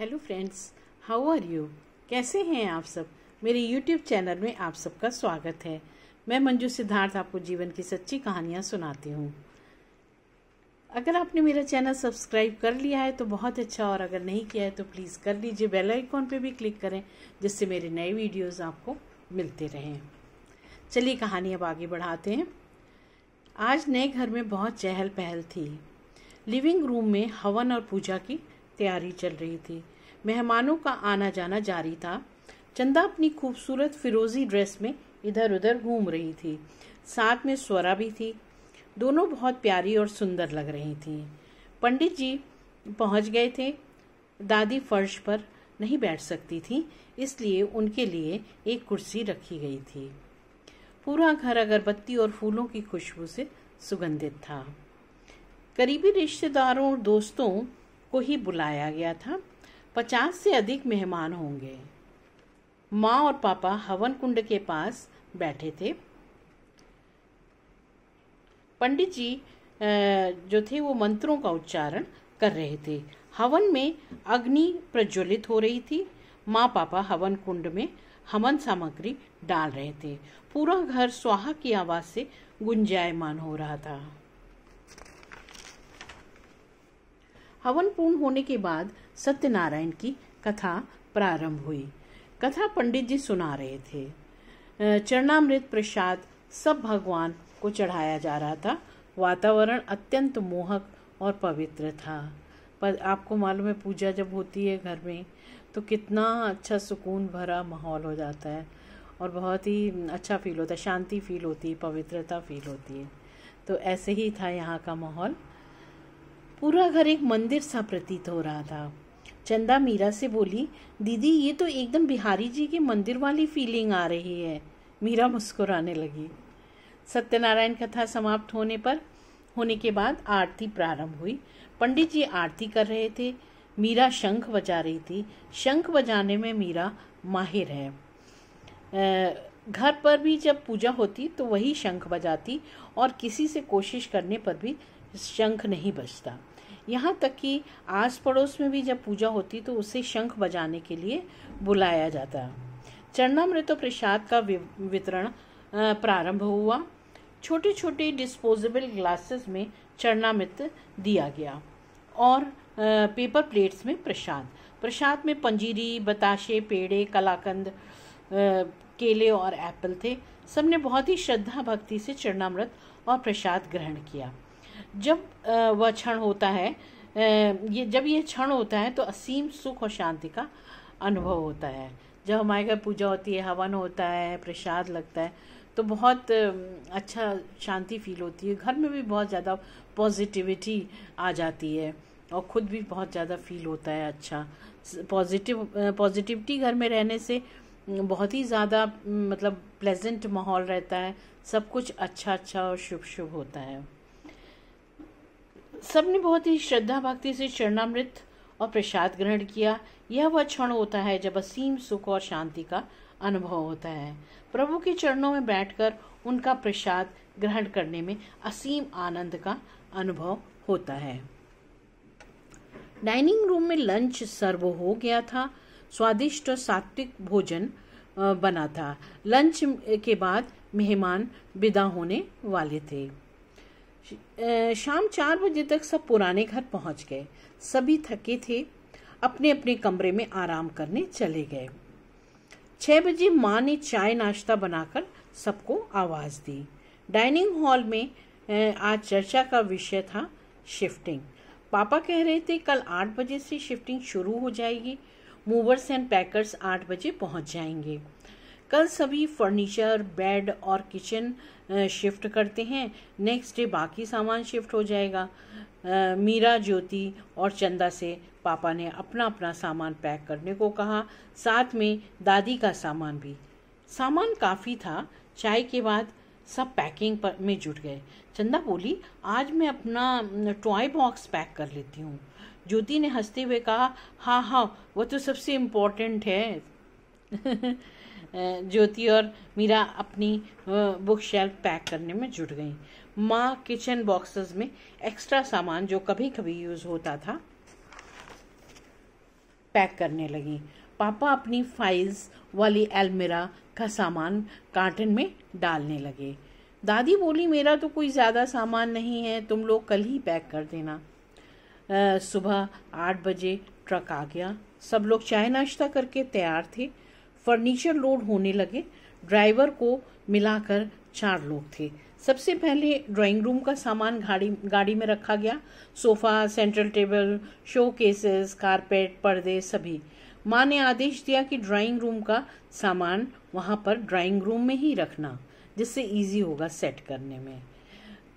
hello friends how are you कैसे हैं आप सब मेरे यूट्यूब चैनल में आप सबका स्वागत है मैं मंजू सिद्धार्थ आपको जीवन की सच्ची कहानियाँ सुनाती हूँ अगर आपने मेरा चैनल सब्सक्राइब कर लिया है तो बहुत अच्छा और अगर नहीं किया है तो प्लीज़ कर लीजिए बेल आइकॉन पे भी क्लिक करें जिससे मेरे नए वीडियोस आपको मिलते रहें चलिए कहानी अब आगे बढ़ाते हैं आज नए घर में बहुत चहल पहल थी लिविंग रूम में हवन और पूजा की तैयारी चल रही थी मेहमानों का आना जाना जारी था चंदा अपनी खूबसूरत फिरोजी ड्रेस में इधर उधर घूम रही थी साथ में स्वरा भी थी दोनों बहुत प्यारी और सुंदर लग रही थी पंडित जी पहुंच गए थे दादी फर्श पर नहीं बैठ सकती थी इसलिए उनके लिए एक कुर्सी रखी गई थी पूरा घर अगरबत्ती और फूलों की खुशबू से सुगंधित था करीबी रिश्तेदारों और दोस्तों को ही बुलाया गया था पचास से अधिक मेहमान होंगे माँ और पापा हवन कुंड के पास बैठे थे पंडित जी जो थे वो मंत्रों का उच्चारण कर रहे थे हवन में अग्नि प्रज्वलित हो रही थी माँ पापा हवन कुंड में हवन सामग्री डाल रहे थे पूरा घर स्वाहा की आवाज से गुंजायमान हो रहा था हवन पूर्ण होने के बाद सत्यनारायण की कथा प्रारंभ हुई कथा पंडित जी सुना रहे थे चरणामृत प्रसाद सब भगवान को चढ़ाया जा रहा था वातावरण अत्यंत मोहक और पवित्र था पर आपको मालूम है पूजा जब होती है घर में तो कितना अच्छा सुकून भरा माहौल हो जाता है और बहुत ही अच्छा फील होता है शांति फील होती है पवित्रता फील होती है तो ऐसे ही था यहाँ का माहौल पूरा घर एक मंदिर सा प्रतीत हो रहा था चंदा मीरा से बोली दीदी ये तो एकदम बिहारी जी के मंदिर वाली फीलिंग आ रही है मीरा मुस्कुराने लगी सत्यनारायण कथा समाप्त होने पर होने के बाद आरती प्रारंभ हुई पंडित जी आरती कर रहे थे मीरा शंख बजा रही थी शंख बजाने में मीरा माहिर है घर पर भी जब पूजा होती तो वही शंख बजाती और किसी से कोशिश करने पर भी शंख नहीं बजता यहाँ तक कि आस पड़ोस में भी जब पूजा होती तो उसे शंख बजाने के लिए बुलाया जाता चरणामृत प्रसाद का वितरण प्रारंभ हुआ छोटे छोटे डिस्पोजेबल ग्लासेस में चरणामृत दिया गया और पेपर प्लेट्स में प्रसाद प्रसाद में पंजीरी बताशे पेड़े कलाकंद केले और एप्पल थे सबने बहुत ही श्रद्धा भक्ति से चरणामृत और प्रसाद ग्रहण किया जब वह क्षण होता है ये जब यह क्षण होता है तो असीम सुख और शांति का अनुभव होता है जब हमारे घर पूजा होती है हवन होता है प्रसाद लगता है तो बहुत अच्छा शांति फील होती है घर में भी बहुत ज़्यादा पॉजिटिविटी आ जाती है और ख़ुद भी बहुत ज़्यादा फील होता है अच्छा पॉजिटिव पॉजिटिविटी घर में रहने से बहुत ही ज़्यादा मतलब प्लेजेंट माहौल रहता है सब कुछ अच्छा अच्छा और शुभ शुभ होता है सबने बहुत ही श्रद्धा भक्ति से चरणामृत और प्रसाद ग्रहण किया यह वह क्षण होता है जब असीम सुख और शांति का अनुभव होता है प्रभु के चरणों में बैठकर उनका प्रसाद ग्रहण करने में असीम आनंद का अनुभव होता है डाइनिंग रूम में लंच सर्व हो गया था स्वादिष्ट और सात्विक भोजन बना था लंच के बाद मेहमान विदा होने वाले थे शाम चार बजे तक सब पुराने घर पहुंच गए सभी थके थे अपने अपने कमरे में आराम करने चले गए छह बजे माँ ने चाय नाश्ता बनाकर सबको आवाज़ दी डाइनिंग हॉल में आज चर्चा का विषय था शिफ्टिंग पापा कह रहे थे कल आठ बजे से शिफ्टिंग शुरू हो जाएगी मूवर्स एंड पैकर्स आठ बजे पहुंच जाएंगे कल सभी फर्नीचर बेड और किचन शिफ्ट करते हैं नेक्स्ट डे बाकी सामान शिफ्ट हो जाएगा आ, मीरा ज्योति और चंदा से पापा ने अपना अपना सामान पैक करने को कहा साथ में दादी का सामान भी सामान काफ़ी था चाय के बाद सब पैकिंग पर में जुट गए चंदा बोली आज मैं अपना टॉय बॉक्स पैक कर लेती हूँ ज्योति ने हंसते हुए कहा हाँ हाँ वो तो सबसे इम्पोर्टेंट है ज्योति और मीरा अपनी बुक शेल्फ पैक करने में जुट गई माँ किचन बॉक्सेस में एक्स्ट्रा सामान जो कभी कभी यूज़ होता था पैक करने लगी पापा अपनी फाइल्स वाली अलमिरा का सामान कार्टन में डालने लगे दादी बोली मेरा तो कोई ज़्यादा सामान नहीं है तुम लोग कल ही पैक कर देना आ, सुबह आठ बजे ट्रक आ गया सब लोग चाय नाश्ता करके तैयार थे फर्नीचर लोड होने लगे ड्राइवर को मिलाकर चार लोग थे सबसे पहले ड्राइंग रूम का सामान गाड़ी गाड़ी में रखा गया sofa central table showcases carpet पर्दे सभी माँ ने आदेश दिया कि ड्राइंग रूम का सामान वहाँ पर ड्राइंग रूम में ही रखना जिससे इजी होगा सेट करने में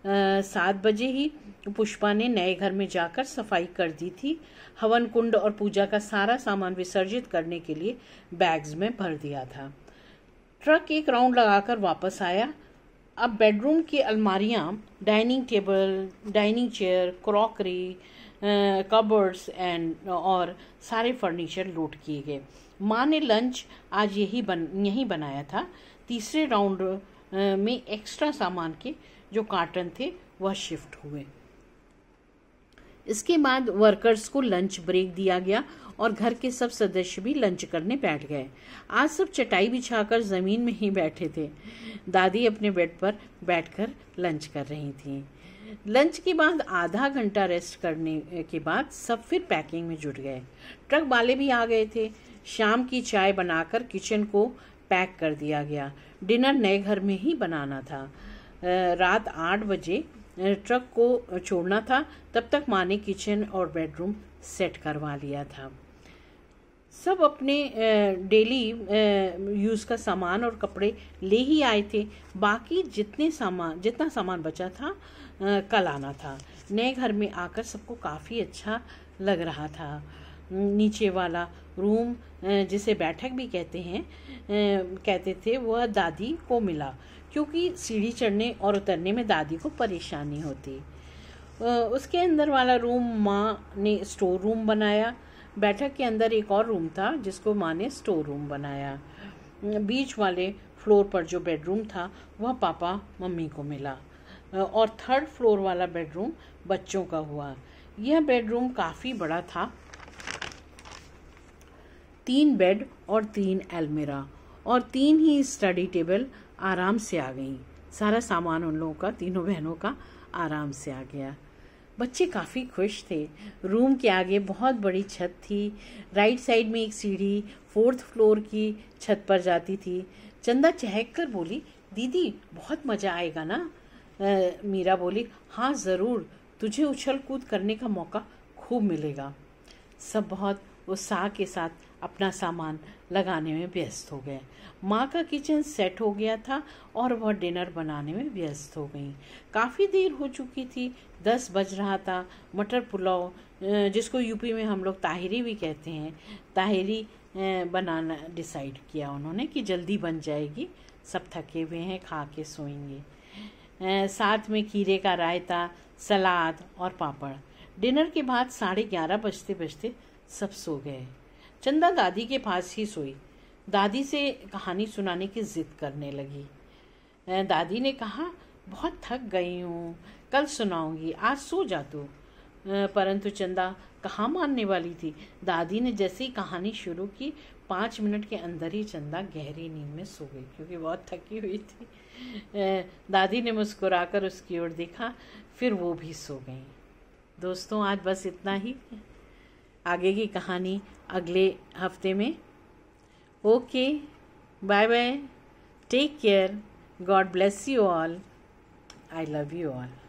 सात बजे ही पुष्पा ने नए घर में जाकर सफाई कर दी थी हवन कुंड और पूजा का सारा सामान विसर्जित करने के लिए बैग्स में भर दिया था ट्रक एक राउंड लगाकर वापस आया अब बेडरूम की अलमारियां dining table dining chair crockery cupboards and और सारे फर्नीचर लूट किए गए माँ ने लंच आज यही बन यहीं बनाया था तीसरे राउंड में एक्स्ट्रा सामान के जो कार्टन थे वह शिफ्ट हुए इसके बाद वर्कर्स को लंच ब्रेक दिया गया और घर के सब सदस्य भी लंच करने बैठ गए आज सब चटाई बिछाकर जमीन में ही बैठे थे दादी अपने बेड पर बैठकर लंच कर रही थी लंच के बाद आधा घंटा रेस्ट करने के बाद सब फिर पैकिंग में जुट गए ट्रक वाले भी आ गए थे शाम की चाय बनाकर किचन को पैक कर दिया गया डिनर नए घर में ही बनाना था रात आठ बजे ट्रक को छोड़ना था तब तक माँ ने किचन और बेडरूम सेट करवा लिया था सब अपने डेली यूज़ का सामान और कपड़े ले ही आए थे बाकी जितने सामान जितना सामान बचा था कल आना था नए घर में आकर सबको काफ़ी अच्छा लग रहा था नीचे वाला रूम जिसे बैठक भी कहते हैं कहते थे वह दादी को मिला क्योंकि सीढ़ी चढ़ने और उतरने में दादी को परेशानी होती उसके अंदर वाला रूम माँ ने स्टोर रूम बनाया बैठक के अंदर एक और रूम था जिसको माँ ने स्टोर रूम बनाया बीच वाले फ्लोर पर जो बेडरूम था वह पापा मम्मी को मिला और थर्ड फ्लोर वाला बेडरूम बच्चों का हुआ यह बेडरूम काफ़ी बड़ा था तीन बेड और तीन अलमीरा और तीन ही स्टडी टेबल आराम से आ गईं सारा सामान उन लोगों का तीनों बहनों का आराम से आ गया बच्चे काफ़ी खुश थे रूम के आगे बहुत बड़ी छत थी राइट साइड में एक सीढ़ी फोर्थ फ्लोर की छत पर जाती थी चंदा चहक कर बोली दीदी बहुत मज़ा आएगा ना आ, मीरा बोली हाँ ज़रूर तुझे उछल कूद करने का मौका खूब मिलेगा सब बहुत उत्साह के साथ अपना सामान लगाने में व्यस्त हो गए माँ का किचन सेट हो गया था और वह डिनर बनाने में व्यस्त हो गई काफ़ी देर हो चुकी थी दस बज रहा था मटर पुलाव जिसको यूपी में हम लोग ताहिरी भी कहते हैं ताहिरी बनाना डिसाइड किया उन्होंने कि जल्दी बन जाएगी सब थके हुए हैं खा के सोएंगे साथ में खीरे का रायता सलाद और पापड़ डिनर के बाद साढ़े ग्यारह बजते बजते सब सो गए चंदा दादी के पास ही सोई दादी से कहानी सुनाने की जिद करने लगी दादी ने कहा बहुत थक गई हूँ कल सुनाऊंगी आज सो जा तू परंतु चंदा कहाँ मानने वाली थी दादी ने जैसे ही कहानी शुरू की पाँच मिनट के अंदर ही चंदा गहरी नींद में सो गई क्योंकि बहुत थकी हुई थी दादी ने मुस्कुराकर उसकी ओर देखा फिर वो भी सो गई दोस्तों आज बस इतना ही आगे की कहानी अगले हफ्ते में okay bye bye take care God bless you all I love you all